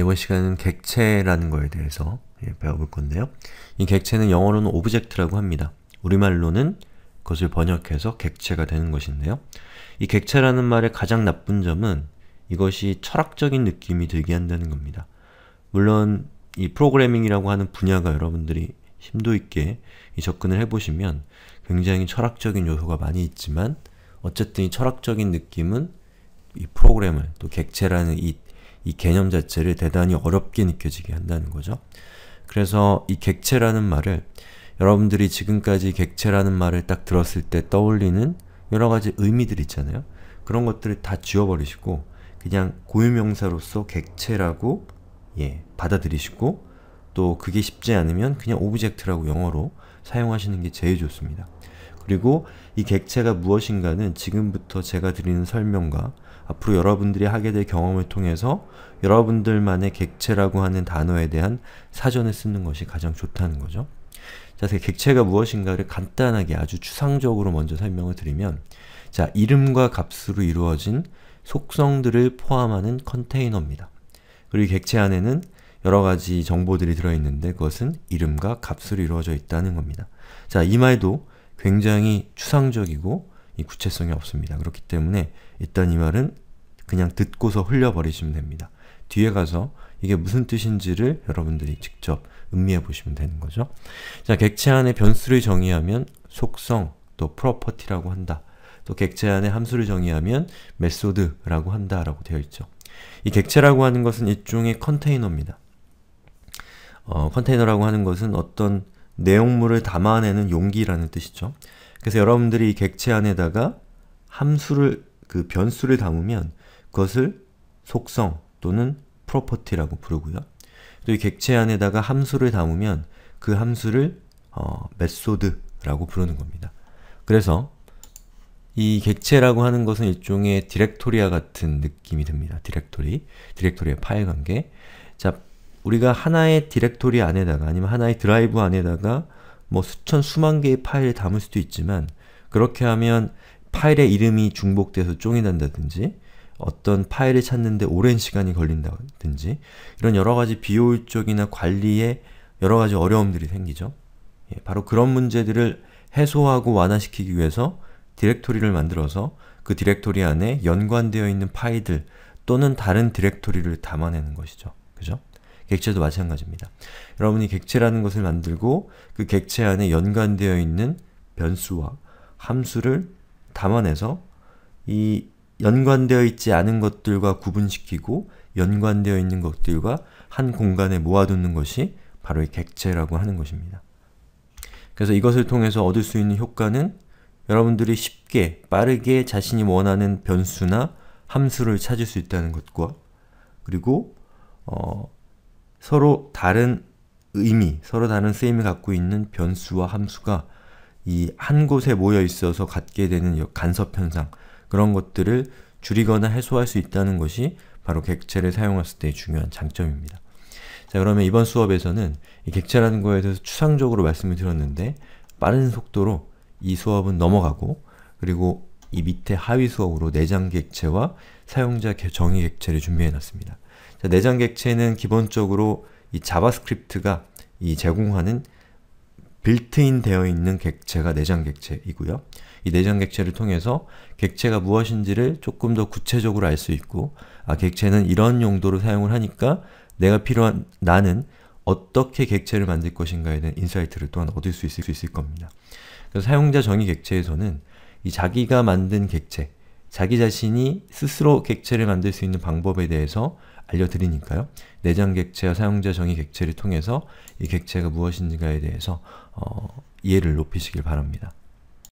이번 시간은 객체라는 거에 대해서 예, 배워볼 건데요. 이 객체는 영어로는 오브젝트라고 합니다. 우리말로는 그것을 번역해서 객체가 되는 것인데요. 이 객체라는 말의 가장 나쁜 점은 이것이 철학적인 느낌이 들게 한다는 겁니다. 물론 이 프로그래밍이라고 하는 분야가 여러분들이 힘도 있게 접근을 해보시면 굉장히 철학적인 요소가 많이 있지만 어쨌든 이 철학적인 느낌은 이 프로그램을 또 객체라는 이이 개념 자체를 대단히 어렵게 느껴지게 한다는 거죠. 그래서 이 객체라는 말을 여러분들이 지금까지 객체라는 말을 딱 들었을 때 떠올리는 여러가지 의미들 있잖아요. 그런 것들을 다 지워버리시고 그냥 고유명사로서 객체라고 예, 받아들이시고 또 그게 쉽지 않으면 그냥 오브젝트라고 영어로 사용하시는 게 제일 좋습니다. 그리고 이 객체가 무엇인가는 지금부터 제가 드리는 설명과 앞으로 여러분들이 하게 될 경험을 통해서 여러분들만의 객체라고 하는 단어에 대한 사전에 쓰는 것이 가장 좋다는 거죠. 자, 그 객체가 무엇인가를 간단하게 아주 추상적으로 먼저 설명을 드리면 자, 이름과 값으로 이루어진 속성들을 포함하는 컨테이너입니다. 그리고 객체 안에는 여러 가지 정보들이 들어있는데 그것은 이름과 값으로 이루어져 있다는 겁니다. 자, 이 말도 굉장히 추상적이고 이 구체성이 없습니다. 그렇기 때문에 일단 이 말은 그냥 듣고서 흘려버리시면 됩니다. 뒤에 가서 이게 무슨 뜻인지를 여러분들이 직접 음미해 보시면 되는 거죠. 자, 객체 안에 변수를 정의하면 속성, 또 property라고 한다. 또 객체 안에 함수를 정의하면 method라고 한다라고 되어 있죠. 이 객체라고 하는 것은 일종의 컨테이너입니다. 어, 컨테이너라고 하는 것은 어떤 내용물을 담아내는 용기라는 뜻이죠. 그래서 여러분들이 객체 안에다가 함수를 그 변수를 담으면 그것을 속성 또는 프로퍼티라고 부르고요. 또 이 객체 안에다가 함수를 담으면 그 함수를 어, 메소드라고 부르는 겁니다. 그래서 이 객체라고 하는 것은 일종의 디렉토리와 같은 느낌이 듭니다. 디렉토리, 디렉토리의 파일 관계. 자, 우리가 하나의 디렉토리 안에다가 아니면 하나의 드라이브 안에다가 뭐 수천 수만 개의 파일을 담을 수도 있지만 그렇게 하면 파일의 이름이 중복돼서 쫑이 난다든지 어떤 파일을 찾는데 오랜 시간이 걸린다든지 이런 여러가지 비효율적이나 관리에 여러가지 어려움들이 생기죠. 예, 바로 그런 문제들을 해소하고 완화시키기 위해서 디렉토리를 만들어서 그 디렉토리 안에 연관되어 있는 파일들 또는 다른 디렉토리를 담아내는 것이죠. 그죠? 객체도 마찬가지입니다. 여러분이 객체라는 것을 만들고 그 객체 안에 연관되어 있는 변수와 함수를 담아내서 이 연관되어 있지 않은 것들과 구분시키고 연관되어 있는 것들과 한 공간에 모아두는 것이 바로 이 객체라고 하는 것입니다. 그래서 이것을 통해서 얻을 수 있는 효과는 여러분들이 쉽게, 빠르게 자신이 원하는 변수나 함수를 찾을 수 있다는 것과 그리고 어, 서로 다른 의미, 서로 다른 쓰임을 갖고 있는 변수와 함수가 이 한 곳에 모여 있어서 갖게 되는 간섭 현상 그런 것들을 줄이거나 해소할 수 있다는 것이 바로 객체를 사용했을 때의 중요한 장점입니다. 자 그러면 이번 수업에서는 이 객체라는 거에 대해서 추상적으로 말씀을 드렸는데 빠른 속도로 이 수업은 넘어가고 그리고 이 밑에 하위 수업으로 내장 객체와 사용자 정의 객체를 준비해놨습니다. 자, 내장 객체는 기본적으로 이 자바스크립트가 이 제공하는 빌트인 되어 있는 객체가 내장 객체이고요. 이 내장 객체를 통해서 객체가 무엇인지를 조금 더 구체적으로 알 수 있고 아, 객체는 이런 용도로 사용을 하니까 내가 필요한 나는 어떻게 객체를 만들 것인가에 대한 인사이트를 또한 얻을 수 있을, 수 있을 겁니다. 그래서 사용자 정의 객체에서는 이 자기가 만든 객체, 자기 자신이 스스로 객체를 만들 수 있는 방법에 대해서 알려드리니까요. 내장 객체와 사용자 정의 객체를 통해서 이 객체가 무엇인가에 대해서 어, 이해를 높이시길 바랍니다.